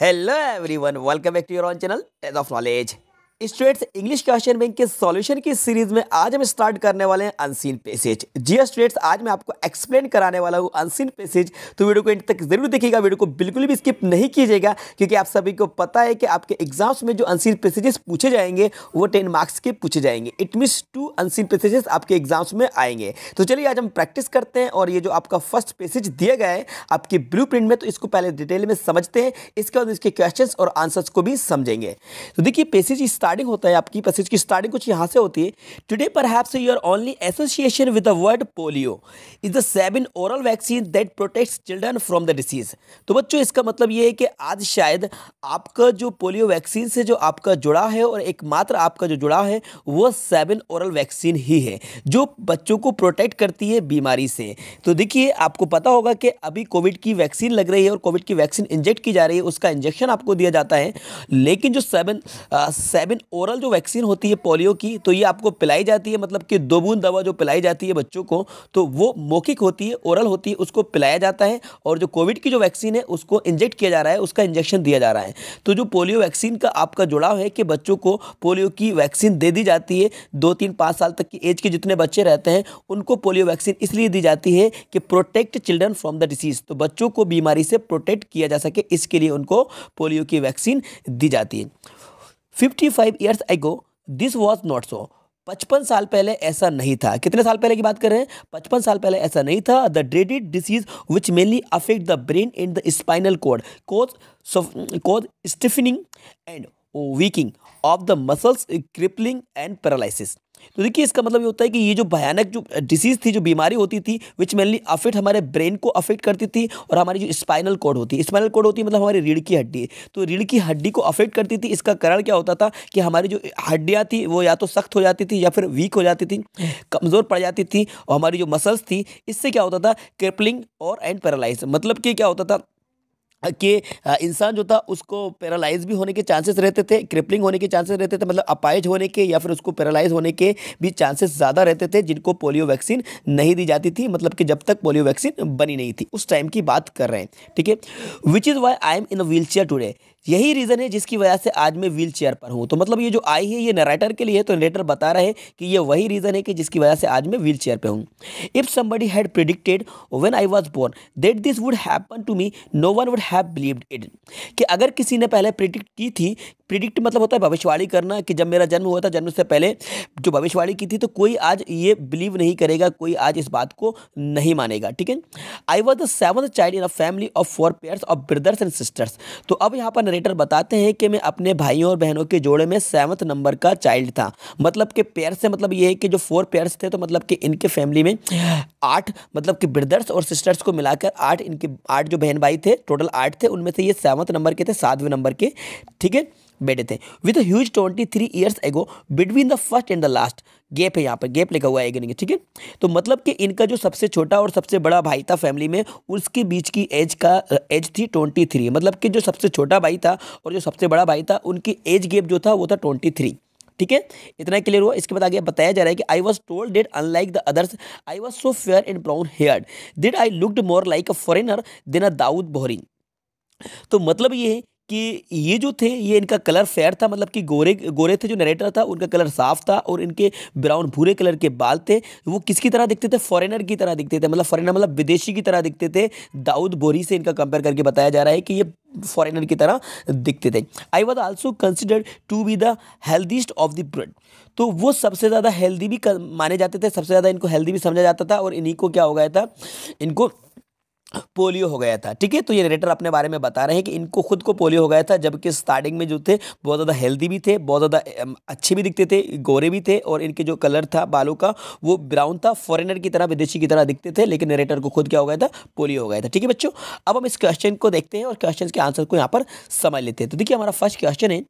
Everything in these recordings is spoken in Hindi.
Hello everyone, welcome back to your own channel, Tales of Knowledge. स्ट्रेट्स इंग्लिश क्वेश्चन बैंक के सॉल्यूशन की सीरीज में आज हम स्टार्ट करने वाले हैं अनसीन पेसेज जी स्ट्रेट्स आज मैं आपको एक्सप्लेन कराने वाला हूँ अनसीन पेसेज तो वीडियो को एंड तक जरूर देखिएगा वीडियो को बिल्कुल भी स्किप नहीं कीजिएगा क्योंकि आप सभी को पता है कि आपके एग्जाम्स में जो अनसीन पेसेजेस पूछे जाएंगे वो टेन मार्क्स के पूछे जाएंगे it means two unseen passages आपके एग्जाम्स में आएंगे तो चलिए आज हम प्रैक्टिस करते हैं और ये जो आपका फर्स्ट पेसेज दिया गया है आपके ब्लू में तो इसको पहले डिटेल में समझते हैं इसके बाद इसके क्वेश्चन और आंसर्स को भी समझेंगे तो देखिए पेसेज स्टार्ट स्टार्टिंग होता है आपकी पैसेज की स्टार्टिंग कुछ यहाँ से होती है टुडे पर perhaps your only association with the word polio is the Sabin oral vaccine that protects children from the disease तो बच्चों इसका मतलब ये है कि आज शायद आपका जो पोलियो वैक्सीन से जो आपका जुड़ा है और एकमात्र आपका जो जुड़ा है वो सेवन ओरल वैक्सीन ही है जो बच्चों को प्रोटेक्ट करती है बीमारी से तो देखिए आपको पता होगा कि अभी कोविड की वैक्सीन लग रही है और कोविड की वैक्सीन इंजेक्ट की जा रही है उसका इंजेक्शन आपको दिया जाता है लेकिन जो सेवन सेवन देन ओरल जो वैक्सीन होती है पोलियो की तो ये आपको पिलाई जाती है मतलब कि दो बूंद दवा जो पिलाई जाती है बच्चों को तो वो मौखिक होती है ओरल होती है उसको पिलाया जाता है और जो कोविड की जो वैक्सीन है उसको इंजेक्ट किया जा रहा है उसका इंजेक्शन दिया जा रहा है तो जो पोलियो वैक्सीन का आपका जुड़ाव है कि बच्चों को पोलियो की वैक्सीन दे दी जाती है दो तीन पाँच साल तक की एज के जितने बच्चे रहते हैं उनको पोलियो वैक्सीन इसलिए दी जाती है कि protect children from the disease तो बच्चों को बीमारी से प्रोटेक्ट किया जा सके इसके लिए उनको पोलियो की वैक्सीन दी जाती है fifty five years ago this was not so पचपन साल पहले ऐसा नहीं था कितने साल पहले की बात कर रहे हैं पचपन साल पहले ऐसा नहीं था the dreaded disease which mainly affect the brain and the spinal cord cause cause stiffening and weakening of the muscles crippling and paralysis तो देखिए इसका मतलब ये होता है कि ये जो भयानक जो डिसीज़ eh, थी जो बीमारी होती थी विच मेनली अफेक्ट हमारे ब्रेन को अफेक्ट करती थी और हमारी जो स्पाइनल कोड होती है स्पाइनल कोड होती है मतलब हमारी रीढ़ की हड्डी तो रीढ़ की हड्डी को अफेक्ट करती थी इसका कारण क्या होता था कि हमारी जो eh, हड्डियाँ थी वो या तो सख्त हो जाती थी या फिर वीक हो जाती थी कमज़ोर पड़ जाती थी और हमारी जो मसल्स थी इससे क्या होता था क्रिपलिंग और एंड पैरालाइज मतलब कि क्या होता था कि इंसान जो था उसको पैरालाइज भी होने के चांसेस रहते थे क्रिपलिंग होने के चांसेस रहते थे मतलब अपाइज होने के या फिर उसको पैरालाइज होने के भी चांसेस ज़्यादा रहते थे जिनको पोलियो वैक्सीन नहीं दी जाती थी मतलब कि जब तक पोलियो वैक्सीन बनी नहीं थी उस टाइम की बात कर रहे हैं ठीक है which is why I am in a wheelchair today यही रीज़न है जिसकी वजह से आज मैं व्हील चेयर पर हूँ तो मतलब ये जो आई है ये नरेटर के लिए है तो नरेटर बता रहे हैं कि ये वही रीज़न है कि जिसकी वजह से आज मैं व्हील चेयर पर हूँ if somebody had predicted when I was born that this would happen to me no one would have believed it कि अगर किसी ने पहले प्रिडिक्ट की थी प्रिडिक्ट मतलब होता है भविष्यवाणी करना कि जब मेरा जन्म हुआ था जन्म से पहले जो भविष्यवाणी की थी तो कोई आज ये बिलीव नहीं करेगा कोई आज इस बात को नहीं मानेगा ठीक है I was the seven child in a family of four pairs of brothers and sisters तो अब यहाँ पर नरेटर बताते हैं कि मैं अपने भाइयों और बहनों के जोड़े में सेवंथ नंबर का चाइल्ड था मतलब कि पेयर से मतलब ये है कि जो फोर पेयर्स थे तो मतलब कि इनके फैमिली में आठ मतलब कि ब्रदर्स और सिस्टर्स को मिलाकर आठ इनके आठ जो बहन भाई थे टोटल आठ थे उनमें से ये सेवंथ नंबर के थे सातवें नंबर के ठीक है बैठे थे with huge twenty three years ago between the first and the last gap है यहाँ पर गैप लिखा हुआ है एगनिंग ठीक है तो मतलब कि इनका जो सबसे छोटा और सबसे बड़ा भाई था फैमिली में उसके बीच की एज का एज थी ट्वेंटी थ्री मतलब कि जो सबसे छोटा भाई था और जो सबसे बड़ा भाई था उनकी एज गैप जो था वो था ट्वेंटी थ्री ठीक है इतना क्लियर हुआ इसके बाद आगे बताया जा रहा है कि I was told that unlike the others I was so fair and brown haired that I looked more like a foreigner than a दाऊद बोहरिंग तो मतलब ये है कि ये जो थे ये इनका कलर फेयर था मतलब कि गोरे गोरे थे जो नरेटर था उनका कलर साफ था और इनके ब्राउन भूरे कलर के बाल थे वो किसकी तरह दिखते थे फॉरेनर की तरह दिखते थे मतलब फॉरेनर मतलब विदेशी की तरह दिखते थे दाऊद बोरी से इनका कंपेयर करके बताया जा रहा है कि ये फॉरेनर की तरह दिखते थे I was also considered to be the healthiest of the brood तो वो सबसे ज़्यादा हेल्दी भी माने जाते थे सबसे ज़्यादा इनको हेल्दी भी समझा जाता था और इन्हीं को क्या हो गया था इनको पोलियो हो गया था ठीक है तो ये रेटर अपने बारे में बता रहे हैं कि इनको खुद को पोलियो हो गया था जबकि स्टार्टिंग में जो थे बहुत ज़्यादा हेल्दी भी थे बहुत ज़्यादा अच्छे भी दिखते थे गोरे भी थे और इनके जो कलर था बालों का वो ब्राउन था फॉरेनर की तरह विदेशी की तरह दिखते थे लेकिन रेटर को खुद क्या हो गया था पोलियो हो गया था ठीक है बच्चों अब हम इस क्वेश्चन को देखते हैं और क्वेश्चन के आंसर को यहाँ पर समझ लेते हैं तो देखिए हमारा फर्स्ट क्वेश्चन है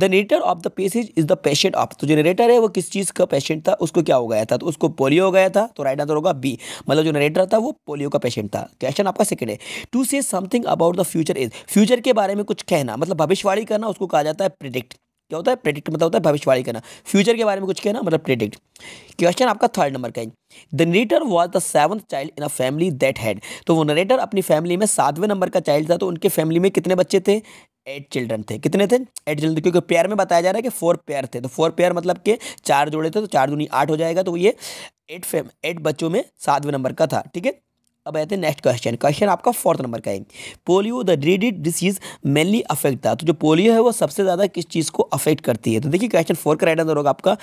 the narrator of the passage is the patient of तो जो नरेटर है वो किस चीज़ का पेशेंट था उसको क्या हो गया था तो उसको पोलियो हो गया था तो राइट आंसर होगा बी मतलब जो नरेटर था वो पोलियो का पेशेंट था क्वेश्चन आपका सेकंड है to say something about the future is future के बारे में कुछ कहना मतलब भविष्यवाणी करना उसको कहा जाता है प्रिडिक्ट क्या होता है प्रेडिक्ट मतलब होता है भविष्यवाणी करना फ्यूचर के बारे में कुछ कहना मतलब प्रेडिक्ट क्वेश्चन आपका थर्ड नंबर का है the narrator was the seventh child in a family that had तो वो नरेटर अपनी फैमिली में सातवें नंबर का चाइल्ड था तो उनके फैमिली में कितने बच्चे थे एट चिल्ड्रन थे कितने थे एट चिल्ड्रन क्योंकि पेयर में बताया जा रहा है कि फोर पेयर थे तो फोर पेयर मतलब के चार जोड़े थे तो चार दूनी आठ हो जाएगा तो ये एट फैम एट बच्चों में सातवें नंबर का था ठीक है अब आते हैं नेक्स्ट क्वेश्चन क्वेश्चन आपका फोर्थ नंबर का है polio the dreaded disease mainly affect था तो जो पोलियो है वो सबसे ज़्यादा किस चीज़ को अफेक्ट करती है तो देखिए क्वेश्चन फोर का राइट आंसर होगा आपका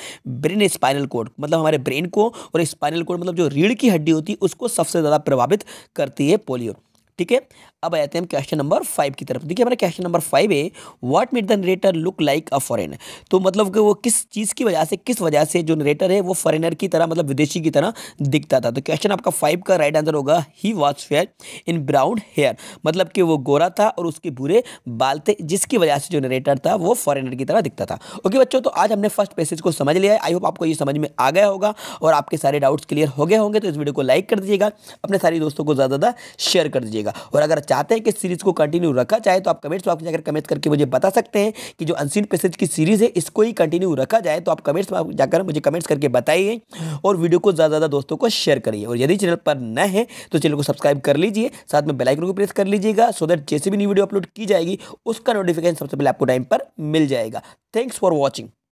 ब्रेन स्पाइनल कोड मतलब हमारे ब्रेन को और स्पाइनल कोड मतलब जो रीढ़ की हड्डी होती है उसको सबसे ज़्यादा प्रभावित करती है पोलियो ठीक है अब आते हैं क्वेश्चन नंबर फाइव की तरफ देखिए हमारा क्वेश्चन नंबर फाइव है what made the narrator look like a foreign तो मतलब कि वो किस चीज़ की वजह से किस वजह से जो नरेटर है वो फॉरेनर की तरह मतलब विदेशी की तरह दिखता था तो क्वेश्चन आपका फाइव का राइट आंसर होगा he was fair in brown hair मतलब कि वो गोरा था और उसके बुरे बाल थे जिसकी वजह से जो नरेटर था वो फॉरेनर की तरह दिखता था ओके बच्चों तो आज हमने फर्स्ट पैसेज को समझ लिया है आई होप आपको ये समझ में आ गया होगा और आपके सारे डाउट्स क्लियर हो गए होंगे तो इस वीडियो को लाइक कर दीजिएगा अपने सारे दोस्तों को ज़्यादा ज़्यादा शेयर कर दीजिएगा और अगर चाहते हैं कि सीरीज़ को कंटिन्यू रखा जाए तो आप कमेंट्स बॉक्स में जाकर कमेंट्स करके मुझे बता सकते हैं कि जो अनसीन पैसेज की सीरीज़ है इसको ही कंटिन्यू रखा जाए तो आप कमेंट्स में जाकर मुझे कमेंट्स करके बताइए और वीडियो को ज़्यादा ज़्यादा दोस्तों को शेयर करिए और यदि चैनल पर न है तो चैनल को सब्सक्राइब कर लीजिए साथ में बेलाइकन को प्रेस कर लीजिएगा सो दैट जैसे भी न्यू वीडियो अपलोड की जाएगी उसका नोटिफिकेशन सबसे पहले आपको टाइम पर मिल जाएगा थैंक्स फॉर वॉचिंग